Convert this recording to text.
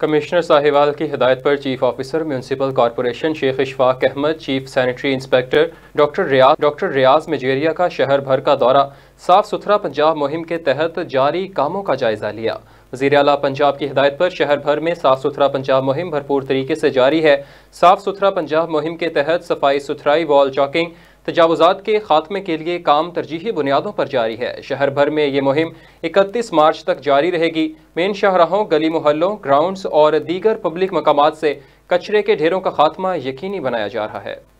commissioner Sahiwal की हिदायत पर chief officer municipal corporation Sheikh Ishfaq Ahmed chief sanitary inspector doctor Riaz doctor Riaz मजेरिया का शहर भर का दौरा साफ सुथरा पंजाब मुहिम के तहत जारी कामों का जायजा लिया वजीर अला पंजाब की हिदायत पर शहर भर में साफ सुथरा पंजाब मुहिम भरपूर तरीके से जारी है साफ सुथरा पंजाब मुहिम के तहत सफाई सुथराई वॉल चौकिंग तजावज़ात के खात्मे के लिए काम तरजीही बुनियादों पर जारी है शहर भर में ये मुहिम इकतीस मार्च तक जारी रहेगी मेन शाहराहों गली मोहल्लों ग्राउंड्स और दीगर पब्लिक मकाम से कचरे के ढेरों का खात्मा यकीनी बनाया जा रहा है